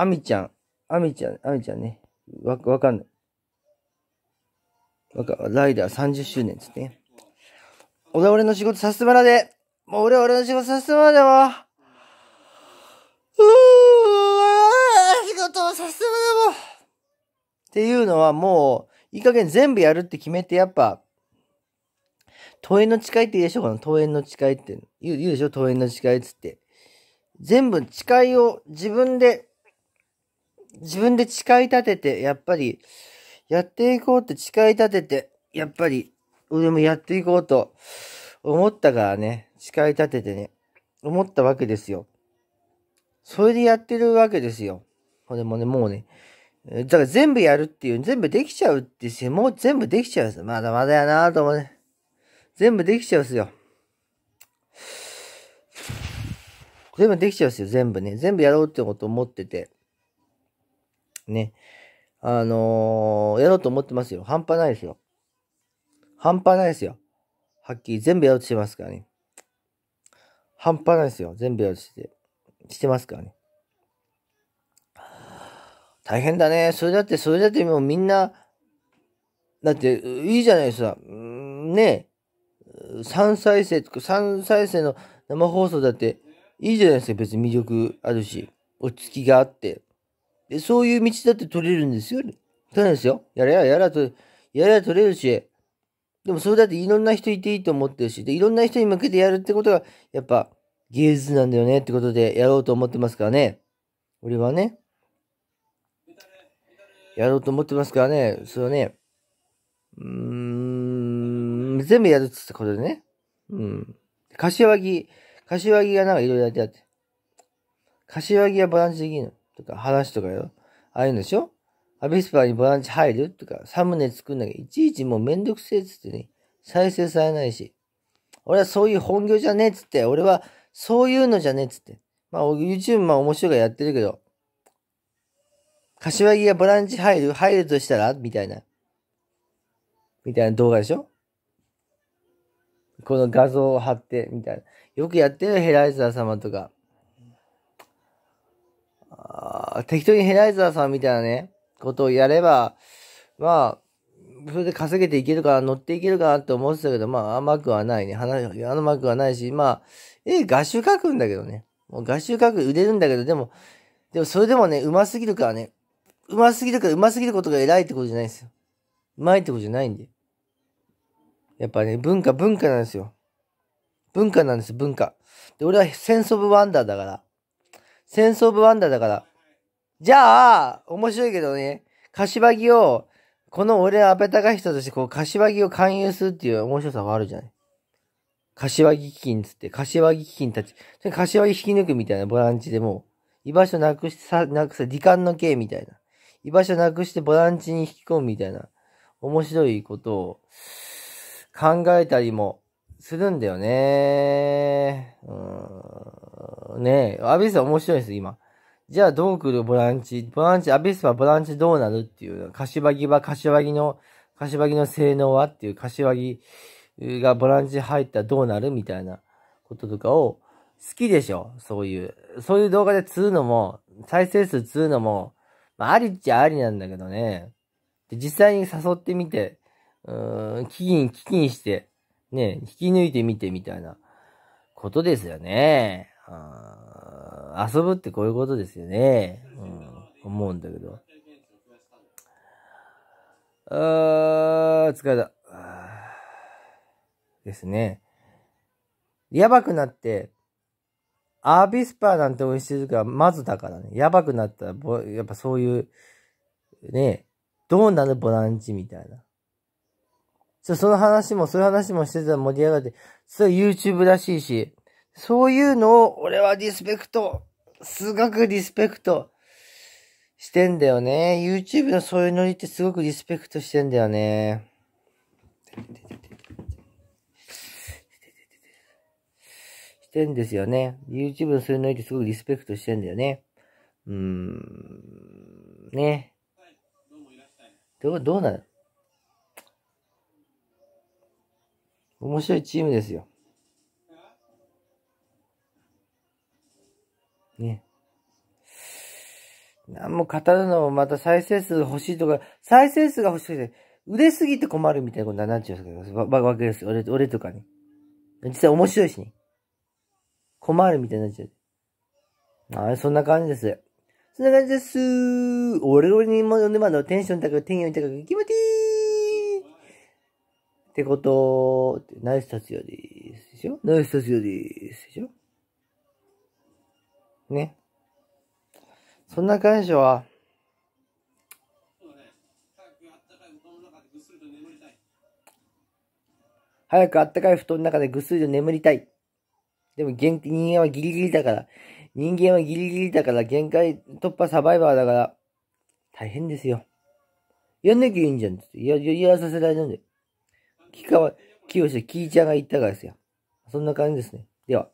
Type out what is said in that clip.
あみちゃん。あみちゃん、あみちゃんね。わ、わかんない。わか、ライダー30周年つってね。俺は俺の仕事さすまらで。もう俺は俺の仕事さすまらうでも。うー仕事さすてもも。っていうのはもう、いい加減全部やるって決めて、やっぱ、遠縁の誓いって言うでしょこの遠縁の誓いって言う言うでしょ遠縁の誓いっつって。全部誓いを自分で自分で誓い立てて、やっぱり、やっていこうって誓い立てて、やっぱり、俺もやっていこうと思ったからね、誓い立ててね、思ったわけですよ。それでやってるわけですよ。これもね、もうね、だから全部やるっていう、全部できちゃうってし、もう全部できちゃうんですよ。まだまだやなぁと思うね。全部できちゃうんですよ。全部できちゃうんですよ、全部ね。全部やろうってこと思ってて。ですね、あのー、やろうと思ってますよ。半端ないですよ。半端ないですよ。はっきり全部やろうとしてますからね。半端ないですよ。全部やろうとして、してますからね。大変だね。それだって、それだってもうみんな、だって、いいじゃないですか。ねえ。3再生とか、3再生の生放送だって、いいじゃないですか。別に魅力あるし、落ち着きがあって。で、そういう道だって取れるんですよ。取れなんですよ。やれやれやれと、やれや取れるし、でもそれだっていろんな人いていいと思ってるし、で、いろんな人に向けてやるってことが、やっぱ芸術なんだよねってことでやろうと思ってますからね。俺はね。やろうと思ってますからね。それはね、うーん、全部やるっつっことでね。うん。柏木、柏木がなんかいろいろやってやって。柏木はバランスできるの。とか話とかよ。ああいうのでしょアビスパにボランチ入るとか、サムネ作んなきゃ、いちいちもうめんどくせえっつってね、再生されないし。俺はそういう本業じゃねえっつって、俺はそういうのじゃねえっつって。まあ、YouTube も面白いからやってるけど、柏木がボランチ入る入るとしたらみたいな。みたいな動画でしょこの画像を貼って、みたいな。よくやってるヘライザー様とか。適当にヘライザーさんみたいなね、ことをやれば、まあ、それで稼げていけるかな、乗っていけるかなって思ってたけど、まあ、甘くはないね。話、甘くはないし、まあ、え、画集書くんだけどね。もう画集書く、売れるんだけど、でも、でもそれでもね、うますぎるからね、うますぎるから、うますぎることが偉いってことじゃないですよ。うまいってことじゃないんで。やっぱね、文化、文化なんですよ。文化なんです、文化。で、俺はセンスオブワンダーだから。センスオブワンダーだから。じゃあ、面白いけどね、柏木を、この俺は安倍隆人として、こう、柏木を勧誘するっていう面白さがあるじゃない。柏木基金つって、柏木基金たち、柏木引き抜くみたいなボランチでも居場所なくしてさ、なくさ、時間の刑みたいな。居場所なくしてボランチに引き込むみたいな、面白いことを考えたりもするんだよね。うん。ねえ、安倍さん面白いです、今。じゃあどう来るボランチ、ボランチ、アビスパボランチどうなるっていう、柏木は柏木の、柏木の性能はっていう、柏木がボランチ入ったらどうなるみたいなこととかを、好きでしょそういう。そういう動画で釣るのも、再生数釣るのも、まあ、ありっちゃありなんだけどね。で実際に誘ってみて、うーん、基金、基にして、ね、引き抜いてみてみたいなことですよね。遊ぶってこういうことですよね。うん、思うんだけど。あー、疲れた。ですね。やばくなって、アービスパーなんて美味しいとから、まずだからね。やばくなったら、やっぱそういう、ね、どうなるボランチみたいな。そその話も、そういう話もしてたら盛り上がって、それ YouTube らしいし、そういうのを俺はリスペクトすごくリスペクトしてんだよね。YouTube のそういうノリってすごくリスペクトしてんだよね。してんですよね。YouTube のそういうノリってすごくリスペクトしてんだよね。うーん、ね。どう、どうなる面白いチームですよ。ね。何も語るのもまた再生数欲しいとか、再生数が欲しくて、売れすぎて困るみたいなことになっちゃうわけですよ。俺、俺とかに。実際面白いしね。困るみたいになっちゃう。あそんな感じです。そんな感じです。俺俺にもまだテンション高く、テンション高く、気持ちいいってこと、ナイス達也です。でしょナイス達也です。でしょね。そんな彼女は、早くあったかい布団の中でぐっすりと眠りたい。でも人間はギリギリだから。人間はギリギリだから、限界突破サバイバーだから、大変ですよ。やんなきゃいいんじゃんって。や、やらさせられるんで。木川、清しキーちゃんが言ったからですよ。そんな感じですね。では。